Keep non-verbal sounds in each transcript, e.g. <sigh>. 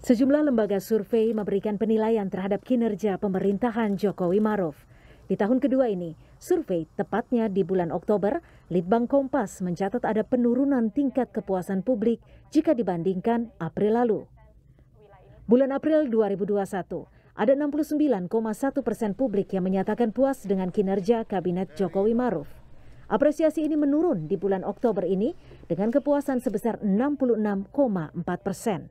Sejumlah lembaga survei memberikan penilaian terhadap kinerja pemerintahan Jokowi Maruf. Di tahun kedua ini, survei tepatnya di bulan Oktober, Litbang Kompas mencatat ada penurunan tingkat kepuasan publik jika dibandingkan April lalu. Bulan April 2021, ada 69,1 persen publik yang menyatakan puas dengan kinerja Kabinet Jokowi Maruf. Apresiasi ini menurun di bulan Oktober ini dengan kepuasan sebesar 66,4 persen.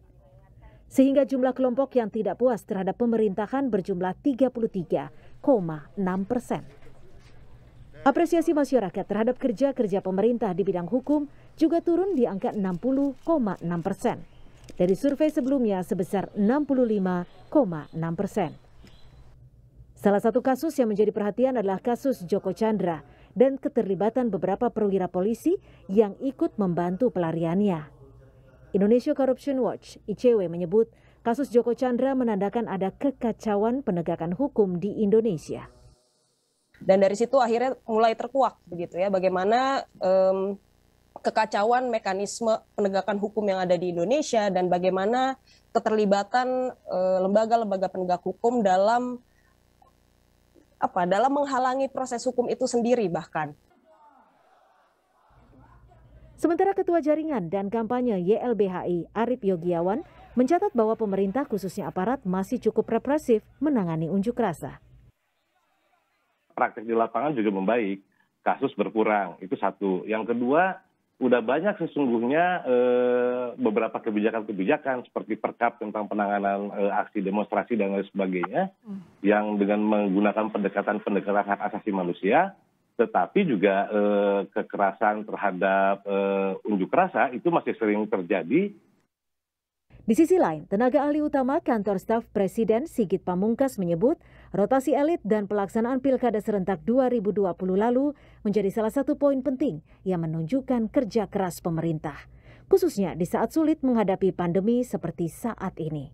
Sehingga jumlah kelompok yang tidak puas terhadap pemerintahan berjumlah 33,6 persen. Apresiasi masyarakat terhadap kerja-kerja pemerintah di bidang hukum juga turun di angka 60,6 persen. Dari survei sebelumnya sebesar 65,6 persen. Salah satu kasus yang menjadi perhatian adalah kasus Joko Chandra dan keterlibatan beberapa perwira polisi yang ikut membantu pelariannya. Indonesia Corruption Watch (ICW) menyebut kasus Joko Chandra menandakan ada kekacauan penegakan hukum di Indonesia. Dan dari situ akhirnya mulai terkuak begitu ya bagaimana um, kekacauan mekanisme penegakan hukum yang ada di Indonesia dan bagaimana keterlibatan lembaga lembaga-lembaga penegak hukum dalam apa dalam menghalangi proses hukum itu sendiri bahkan Sementara Ketua Jaringan dan Kampanye YLBHI Arif Yogiawan mencatat bahwa pemerintah khususnya aparat masih cukup represif menangani unjuk rasa. Praktik di lapangan juga membaik, kasus berkurang, itu satu. Yang kedua, udah banyak sesungguhnya e, beberapa kebijakan-kebijakan seperti perkap tentang penanganan e, aksi demonstrasi dan lain sebagainya hmm. yang dengan menggunakan pendekatan-pendekatan hak asasi manusia tetapi juga eh, kekerasan terhadap eh, unjuk rasa itu masih sering terjadi. Di sisi lain, tenaga ahli utama kantor staf Presiden Sigit Pamungkas menyebut rotasi elit dan pelaksanaan pilkada serentak 2020 lalu menjadi salah satu poin penting yang menunjukkan kerja keras pemerintah, khususnya di saat sulit menghadapi pandemi seperti saat ini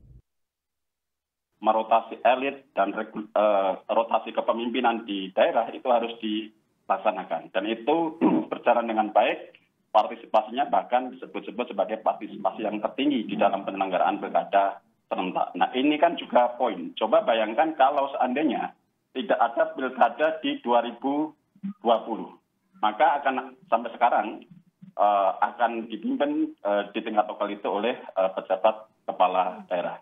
merotasi elit dan eh, rotasi kepemimpinan di daerah itu harus di laksanakan. Dan itu <clears throat> berjalan dengan baik, partisipasinya bahkan disebut-sebut sebagai partisipasi yang tertinggi di dalam penyelenggaraan pilkada serentak. Nah ini kan juga poin. Coba bayangkan kalau seandainya tidak ada pilkada di 2020, maka akan sampai sekarang uh, akan dipimpin uh, di tingkat lokal itu oleh uh, pejabat kepala daerah.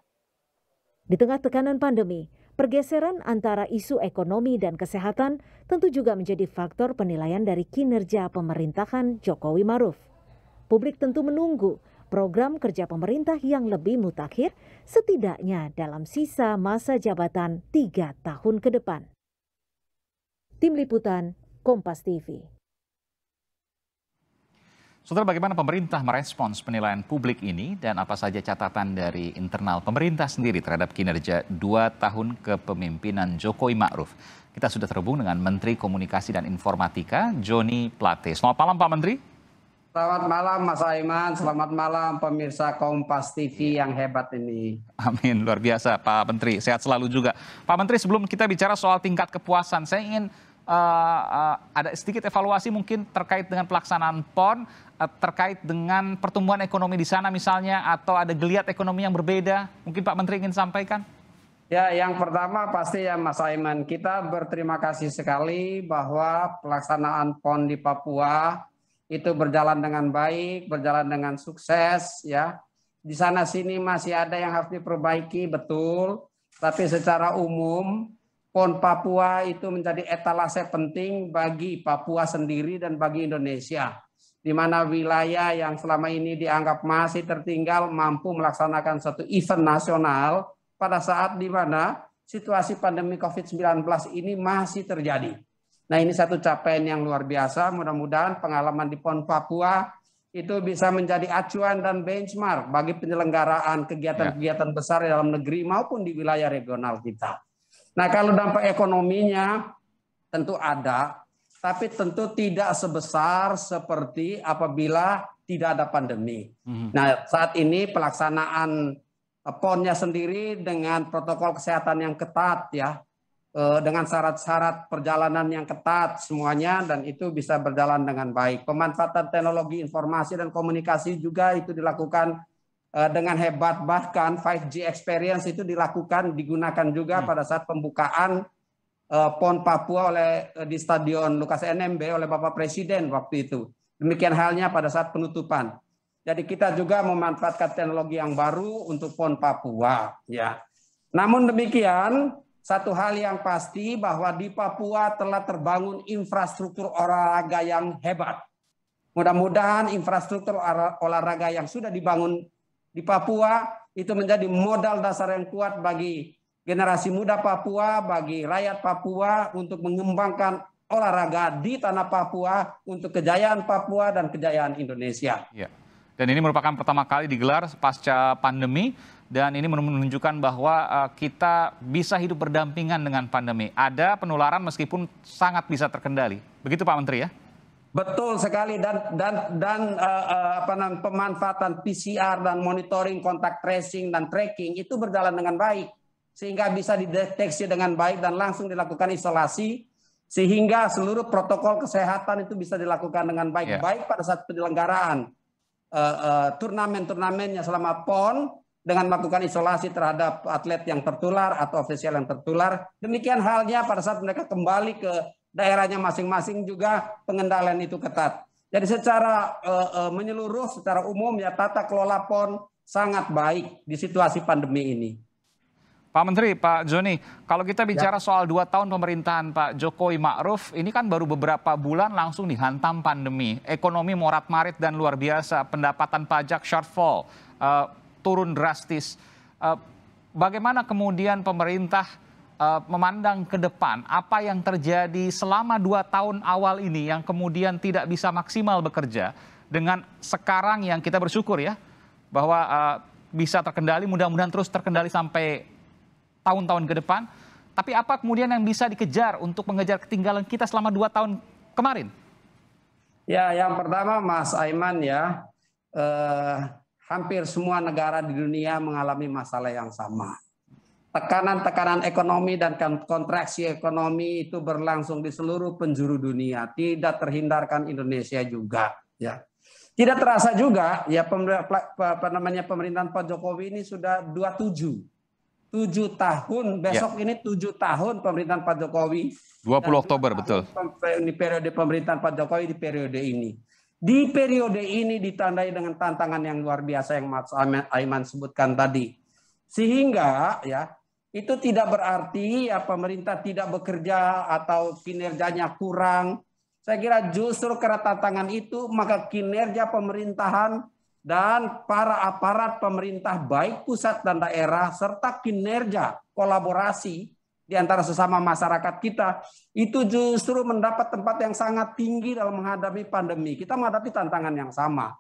Di tengah tekanan pandemi, Pergeseran antara isu ekonomi dan kesehatan tentu juga menjadi faktor penilaian dari kinerja pemerintahan Jokowi Maruf. Publik tentu menunggu program kerja pemerintah yang lebih mutakhir setidaknya dalam sisa masa jabatan tiga tahun ke depan. Tim Liputan Kompas TV Saudara, bagaimana pemerintah merespons penilaian publik ini dan apa saja catatan dari internal pemerintah sendiri terhadap kinerja dua tahun kepemimpinan Jokowi Ma'ruf? Kita sudah terhubung dengan Menteri Komunikasi dan Informatika, Joni Plate. Selamat malam Pak Menteri. Selamat malam Mas Aiman, selamat malam pemirsa Kompas TV yang hebat ini. Amin, luar biasa Pak Menteri. Sehat selalu juga. Pak Menteri, sebelum kita bicara soal tingkat kepuasan, saya ingin uh, uh, ada sedikit evaluasi mungkin terkait dengan pelaksanaan PON, uh, terkait dengan pertumbuhan ekonomi di sana misalnya, atau ada geliat ekonomi yang berbeda? Mungkin Pak Menteri ingin sampaikan? Ya, yang pertama pasti ya Mas Aiman, kita berterima kasih sekali bahwa pelaksanaan PON di Papua itu berjalan dengan baik, berjalan dengan sukses ya. Di sana sini masih ada yang harus diperbaiki betul, tapi secara umum PON Papua itu menjadi etalase penting bagi Papua sendiri dan bagi Indonesia. Di mana wilayah yang selama ini dianggap masih tertinggal mampu melaksanakan satu event nasional pada saat di mana situasi pandemi COVID-19 ini masih terjadi. Nah ini satu capaian yang luar biasa. Mudah-mudahan pengalaman di PON Papua itu bisa menjadi acuan dan benchmark bagi penyelenggaraan kegiatan-kegiatan besar dalam negeri maupun di wilayah regional kita. Nah, kalau dampak ekonominya tentu ada, tapi tentu tidak sebesar seperti apabila tidak ada pandemi. hmm Nah, saat ini pelaksanaan eh, ponnya sendiri dengan protokol kesehatan yang ketat ya, eh, dengan syarat-syarat perjalanan yang ketat semuanya dan itu bisa berjalan dengan baik. Pemanfaatan teknologi informasi dan komunikasi juga itu dilakukan Eh, dengan hebat bahkan 5G experience itu dilakukan digunakan juga hmm. pada saat pembukaan uh, PON Papua oleh uh, di Stadion Lukas NMB oleh Bapak Presiden waktu itu. Demikian halnya pada saat penutupan. Jadi kita juga memanfaatkan teknologi yang baru untuk PON Papua ya. Namun demikian satu hal yang pasti bahwa di Papua telah terbangun infrastruktur olahraga yang hebat. Mudah-mudahan infrastruktur olahraga yang sudah dibangun di Papua itu menjadi modal dasar yang kuat bagi generasi muda Papua, bagi rakyat Papua untuk mengembangkan olahraga di tanah Papua untuk kejayaan Papua dan kejayaan Indonesia. Ya. Dan ini merupakan pertama kali digelar pasca pandemi dan ini menunjukkan bahwa eh, kita bisa hidup berdampingan dengan pandemi. Ada penularan meskipun sangat bisa terkendali. Begitu Pak Menteri ya? Betul sekali dan dan dan uh, uh, apa namanya pemanfaatan PCR dan monitoring kontak tracing dan tracking itu berjalan dengan baik sehingga bisa dideteksi dengan baik dan langsung dilakukan isolasi sehingga seluruh protokol kesehatan itu bisa dilakukan dengan baik yeah. baik pada saat penyelenggaraan uh, uh, turnamen-turnamennya selama PON dengan melakukan isolasi terhadap atlet yang tertular atau ofisial yang tertular demikian halnya pada saat mereka kembali ke daerahnya masing-masing juga pengendalian itu ketat. Jadi secara uh, uh, menyeluruh, secara umum ya tata kelola PON sangat baik di situasi pandemi ini. Pak Menteri, Pak Joni, kalau kita ya. bicara ya. soal dua tahun pemerintahan Pak Jokowi Ma'ruf, ini kan baru beberapa bulan langsung dihantam pandemi. Ekonomi morat-marit dan luar biasa, pendapatan pajak shortfall, uh, turun drastis. Uh, bagaimana kemudian pemerintah Eh, memandang ke depan, apa yang terjadi selama dua tahun awal ini yang kemudian tidak bisa maksimal bekerja dengan sekarang yang kita bersyukur ya bahwa uh, bisa terkendali, mudah-mudahan terus terkendali sampai tahun-tahun ke depan. Tapi apa kemudian yang bisa dikejar untuk mengejar ketinggalan kita selama dua tahun kemarin? Ya, yang pertama Mas Aiman ya, eh, hampir semua negara di dunia mengalami masalah yang sama tekanan-tekanan ekonomi dan kontraksi ekonomi itu berlangsung di seluruh penjuru dunia. Tidak terhindarkan Indonesia juga. Ya. Tidak terasa juga ya apa namanya pemerintahan Pak Jokowi ini sudah 27 7 tahun ya. besok ya. ini 7 tahun pemerintahan Pak Jokowi 20 Oktober betul. Ini periode pemerintahan Pak Jokowi di periode ini. Di periode ini ditandai dengan tantangan yang luar biasa yang Mas Aiman sebutkan tadi. Sehingga ya itu tidak berarti ya pemerintah tidak bekerja atau kinerjanya kurang. Saya kira justru karena tantangan itu maka kinerja pemerintahan dan para aparat pemerintah baik pusat dan daerah serta kinerja kolaborasi di antara sesama masyarakat kita itu justru mendapat tempat yang sangat tinggi dalam menghadapi pandemi. Kita menghadapi tantangan yang sama.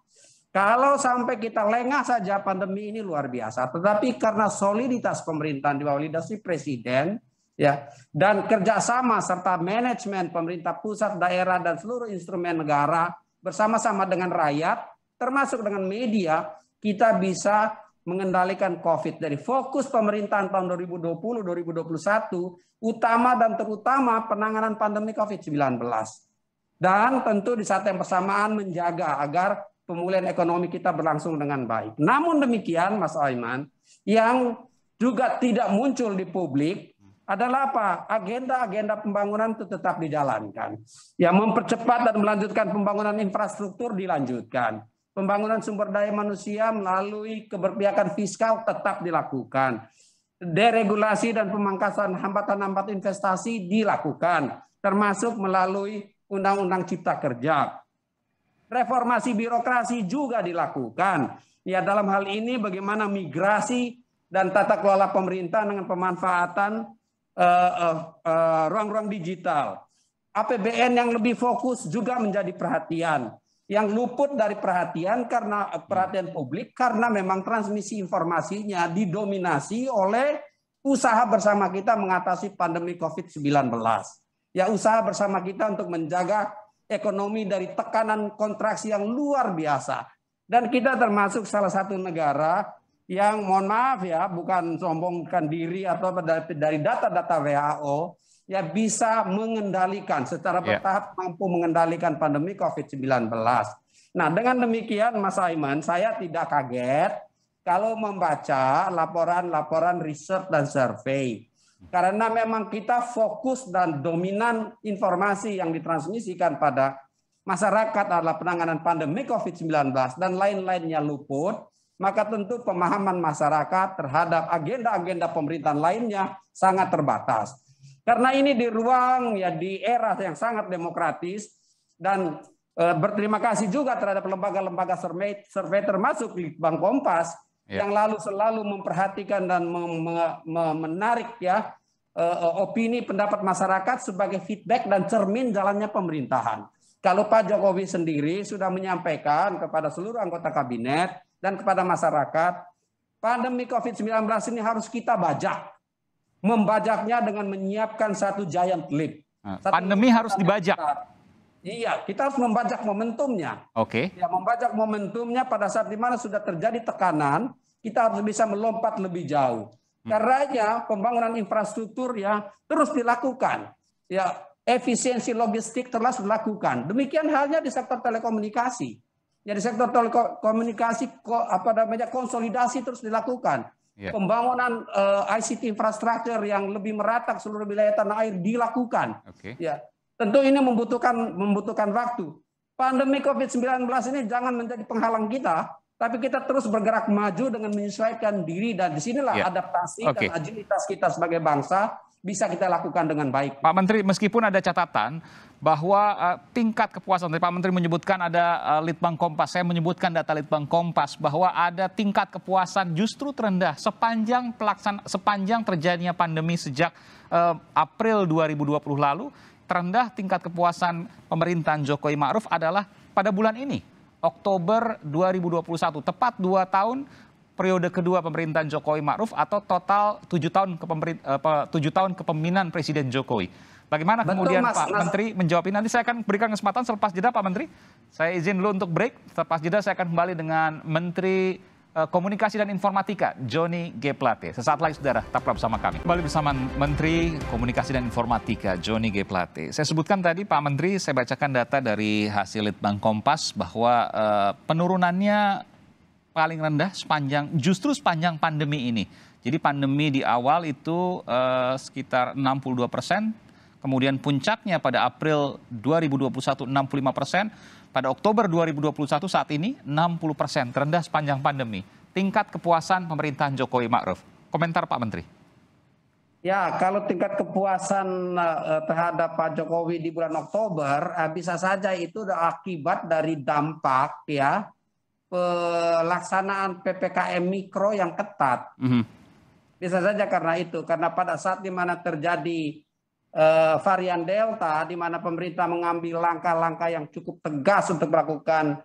Kalau sampai kita lengah saja pandemi ini luar biasa. Tetapi karena soliditas pemerintahan di bawah lidasi presiden ya dan kerjasama serta manajemen pemerintah pusat, daerah dan seluruh instrumen negara bersama-sama dengan rakyat termasuk dengan media kita bisa mengendalikan COVID dari fokus pemerintahan tahun 2020-2021 utama dan terutama penanganan pandemi COVID-19 dan tentu di saat yang bersamaan menjaga agar pemulihan ekonomi kita berlangsung dengan baik. Namun demikian, Mas Aiman, yang juga tidak muncul di publik adalah apa? Agenda-agenda pembangunan itu tetap dijalankan. Yang mempercepat dan melanjutkan pembangunan infrastruktur dilanjutkan. Pembangunan sumber daya manusia melalui keberpihakan fiskal tetap dilakukan. Deregulasi dan pemangkasan hambatan-hambatan investasi dilakukan, termasuk melalui Undang-Undang Cipta Kerja reformasi birokrasi juga dilakukan. Ya dalam hal ini bagaimana migrasi dan tata kelola pemerintah dengan pemanfaatan eh, eh, eh, ruang-ruang uh, uh, uh, digital. APBN yang lebih fokus juga menjadi perhatian yang luput dari perhatian karena perhatian publik karena memang transmisi informasinya didominasi oleh usaha bersama kita mengatasi pandemi Covid-19. Ya usaha bersama kita untuk menjaga ekonomi dari tekanan kontraksi yang luar biasa. Dan kita termasuk salah satu negara yang mohon maaf ya, bukan sombongkan diri atau dari data-data WHO, ya bisa mengendalikan secara ya. bertahap yeah. mampu mengendalikan pandemi COVID-19. Nah dengan demikian Mas Aiman, saya tidak kaget kalau membaca laporan-laporan riset dan survei karena memang kita fokus dan dominan informasi yang ditransmisikan pada masyarakat adalah penanganan pandemi COVID-19 dan lain-lainnya luput, maka tentu pemahaman masyarakat terhadap agenda-agenda pemerintahan lainnya sangat terbatas. Karena ini di ruang ya di era yang sangat demokratis dan eh, berterima kasih juga terhadap lembaga-lembaga survei, termasuk Bank Kompas Ya. yang lalu selalu memperhatikan dan menarik ya eh, eh, opini pendapat masyarakat sebagai feedback dan cermin jalannya pemerintahan. Kalau Pak Jokowi sendiri sudah menyampaikan kepada seluruh anggota kabinet dan kepada masyarakat, pandemi COVID-19 ini harus kita bajak. Membajaknya dengan menyiapkan satu giant leap. Nah, pandemi harus dibajak. Besar Iya, kita harus membajak momentumnya. Oke. Okay. Ya, membajak momentumnya pada saat dimana sudah terjadi tekanan, kita harus bisa melompat lebih jauh. Hmm. Karena pembangunan infrastruktur ya terus dilakukan. Ya, efisiensi logistik terus dilakukan. Demikian halnya di sektor telekomunikasi. Ya, di sektor telekomunikasi apa namanya konsolidasi terus dilakukan. Yeah. Pembangunan uh, eh, ICT infrastruktur yang lebih merata seluruh wilayah tanah air dilakukan. Okay. Ya, Tentu ini membutuhkan membutuhkan waktu. Pandemi COVID-19 ini jangan menjadi penghalang kita, tapi kita terus bergerak maju dengan menyesuaikan diri dan disinilah ya. adaptasi okay. dan agilitas kita sebagai bangsa bisa kita lakukan dengan baik. Pak Menteri, meskipun ada catatan bahwa uh, tingkat kepuasan Pak Menteri menyebutkan ada uh, Litbang Kompas, saya menyebutkan data Litbang Kompas bahwa ada tingkat kepuasan justru terendah sepanjang pelaksan sepanjang terjadinya pandemi sejak uh, April 2020 lalu terendah tingkat kepuasan pemerintahan Jokowi Ma'ruf adalah pada bulan ini, Oktober 2021, tepat dua tahun periode kedua pemerintahan Jokowi Ma'ruf atau total tujuh tahun eh, tujuh tahun kepemimpinan Presiden Jokowi. Bagaimana Betul, kemudian mas, Pak mas. Menteri menjawab ini? Nanti saya akan berikan kesempatan selepas jeda Pak Menteri. Saya izin dulu untuk break. Selepas jeda saya akan kembali dengan Menteri Eh, komunikasi dan Informatika, Joni G. Plate. Sesaat lagi saudara, tetaplah bersama kami. Kembali bersama Menteri Komunikasi dan Informatika, Joni G. Plate. Saya sebutkan tadi Pak Menteri, saya bacakan data dari hasil Litbang Kompas bahwa uh, penurunannya paling rendah sepanjang, justru sepanjang pandemi ini. Jadi pandemi di awal itu uh, sekitar 62 persen, kemudian puncaknya pada April 2021 65 persen, pada Oktober 2021 saat ini 60 persen terendah sepanjang pandemi. Tingkat kepuasan pemerintahan Jokowi Ma'ruf. Komentar Pak Menteri. Ya, kalau tingkat kepuasan eh, terhadap Pak Jokowi di bulan Oktober eh, bisa saja itu akibat dari dampak ya pelaksanaan PPKM mikro yang ketat. Mm -hmm. Bisa saja karena itu, karena pada saat di mana terjadi uh, varian Delta, di mana pemerintah mengambil langkah-langkah yang cukup tegas untuk melakukan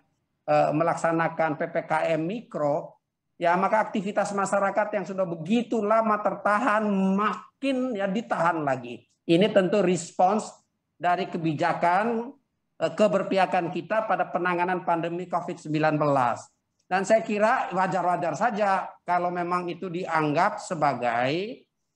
uh, melaksanakan ppkm mikro, ya maka aktivitas masyarakat yang sudah begitu lama tertahan makin ya ditahan lagi. Ini tentu respons dari kebijakan uh, keberpihakan kita pada penanganan pandemi COVID-19. Dan saya kira wajar-wajar saja kalau memang itu dianggap sebagai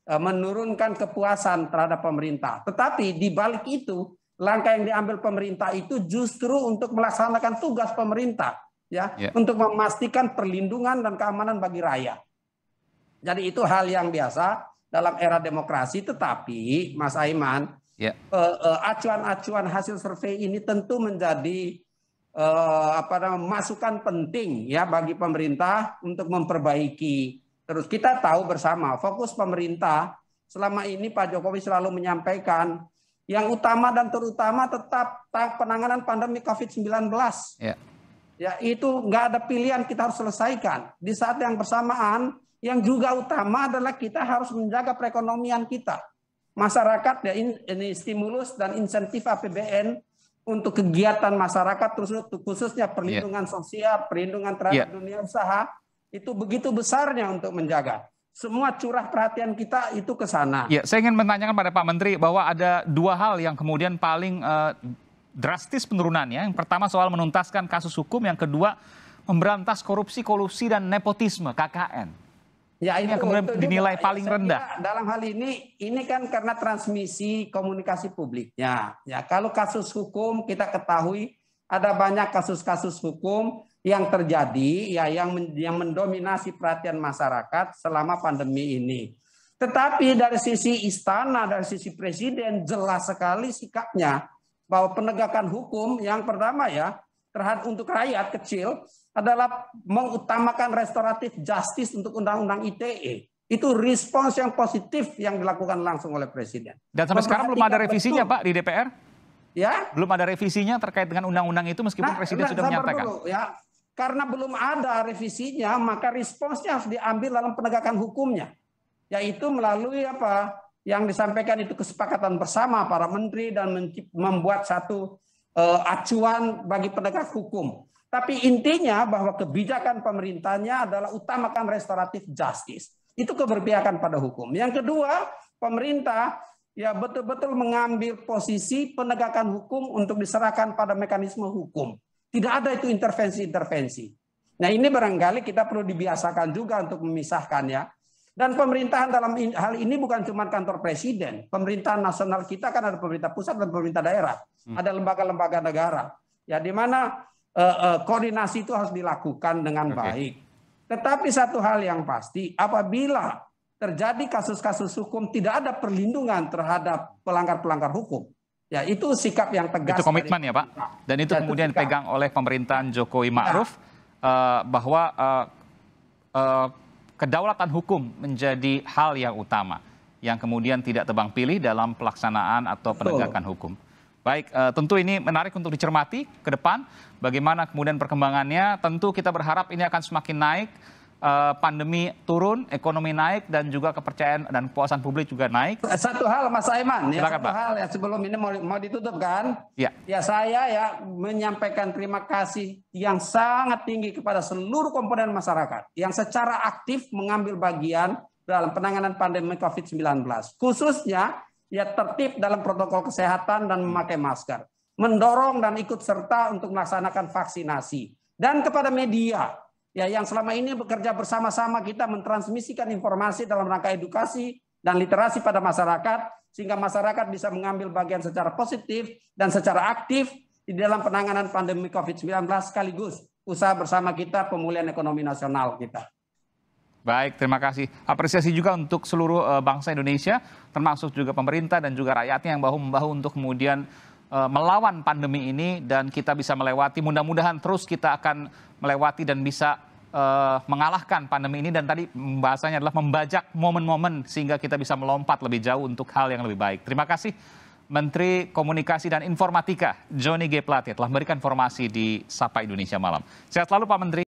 Eh, menurunkan kepuasan terhadap pemerintah. Tetapi di balik itu, langkah yang diambil pemerintah itu justru untuk melaksanakan tugas pemerintah, ya, yeah. untuk memastikan perlindungan dan keamanan bagi rakyat. Jadi itu hal yang biasa dalam era demokrasi. Tetapi, Mas Aiman, yeah. Ya. Eh, acuan-acuan hasil survei ini tentu menjadi eh, apa namanya masukan penting ya bagi pemerintah untuk memperbaiki Terus kita tahu bersama fokus pemerintah selama ini Pak Jokowi selalu menyampaikan yang utama dan terutama tetap penanganan pandemi COVID-19. Ya. ya itu nggak ada pilihan kita harus selesaikan. Di saat yang bersamaan yang juga utama adalah kita harus menjaga perekonomian kita. Masyarakat ya ini stimulus dan insentif APBN untuk kegiatan masyarakat terus khususnya perlindungan yeah. sosial, perlindungan terhadap yeah. dunia usaha itu begitu besarnya untuk menjaga semua curah perhatian kita itu ke sana. Ya, saya ingin menanyakan pada Pak Menteri bahwa ada dua hal yang kemudian paling eh, drastis penurunannya. Yang pertama soal menuntaskan kasus hukum, yang kedua memberantas korupsi, kolusi dan nepotisme KKN. Ya, ini yang kemudian itu dinilai juga, ya, paling rendah. Dalam hal ini, ini kan karena transmisi komunikasi publiknya. Ya, kalau kasus hukum kita ketahui ada banyak kasus-kasus hukum yang terjadi ya yang yang mendominasi perhatian masyarakat selama pandemi ini. Tetapi dari sisi istana, dari sisi presiden jelas sekali sikapnya bahwa penegakan hukum yang pertama ya terhadap untuk rakyat kecil adalah mengutamakan restoratif justice untuk undang-undang ITE. Itu respons yang positif yang dilakukan langsung oleh presiden. Dan sampai sekarang belum ada revisinya, betul. Pak, di DPR? Ya. Belum ada revisinya terkait dengan undang-undang itu meskipun nah, presiden nah, sudah menyatakan. Dulu, ya. Karena belum ada revisinya, maka responsnya harus diambil dalam penegakan hukumnya, yaitu melalui apa yang disampaikan itu kesepakatan bersama para menteri dan membuat satu eh, acuan bagi penegak hukum. Tapi intinya bahwa kebijakan pemerintahnya adalah utamakan restoratif justice. Itu keberpihakan pada hukum. Yang kedua, pemerintah ya betul-betul mengambil posisi penegakan hukum untuk diserahkan pada mekanisme hukum. Tidak ada itu intervensi-intervensi. Nah ini barangkali kita perlu dibiasakan juga untuk memisahkan ya. Dan pemerintahan dalam hal ini bukan cuma kantor presiden. Pemerintahan nasional kita kan ada pemerintah pusat dan pemerintah daerah. Hmm. Ada lembaga-lembaga negara. Ya di mana uh, uh, koordinasi itu harus dilakukan dengan okay. baik. Tetapi satu hal yang pasti, apabila terjadi kasus-kasus hukum tidak ada perlindungan terhadap pelanggar-pelanggar hukum, Ya, itu sikap yang tegas. Itu komitmen ya, Pak. Dan itu ya, kemudian itu dipegang oleh pemerintahan Jokowi Ma'ruf ya. uh, bahwa uh, uh, kedaulatan hukum menjadi hal yang utama yang kemudian tidak tebang pilih dalam pelaksanaan atau penegakan hukum. Baik, uh, tentu ini menarik untuk dicermati ke depan bagaimana kemudian perkembangannya. Tentu kita berharap ini akan semakin naik Eh, pandemi turun, ekonomi naik dan juga kepercayaan dan kepuasan publik juga naik. Satu hal Mas Aiman, ya, Silakan, satu Pak. hal yang sebelum ini mau, mau ditutup kan? Ya. Ya saya ya menyampaikan terima kasih yang sangat tinggi kepada seluruh komponen masyarakat yang secara aktif mengambil bagian dalam penanganan pandemi COVID-19. Khususnya ya tertib dalam protokol kesehatan dan memakai masker. Mendorong dan ikut serta untuk melaksanakan vaksinasi. Dan kepada media ya yang selama ini bekerja bersama-sama kita mentransmisikan informasi dalam rangka edukasi dan literasi pada masyarakat sehingga masyarakat bisa mengambil bagian secara positif dan secara aktif di dalam penanganan pandemi COVID-19 sekaligus usaha bersama kita pemulihan ekonomi nasional kita. Baik, terima kasih. Apresiasi juga untuk seluruh eh, bangsa Indonesia, termasuk juga pemerintah dan juga rakyatnya yang bahu-membahu untuk kemudian Eh, melawan pandemi ini dan kita bisa melewati. Mudah-mudahan terus kita akan melewati dan bisa uh, mengalahkan pandemi ini dan tadi bahasanya adalah membajak momen-momen sehingga kita bisa melompat lebih jauh untuk hal yang lebih baik. Terima kasih Menteri Komunikasi dan Informatika Johnny G. Plate telah memberikan informasi di Sapa Indonesia Malam. Sehat selalu Pak Menteri.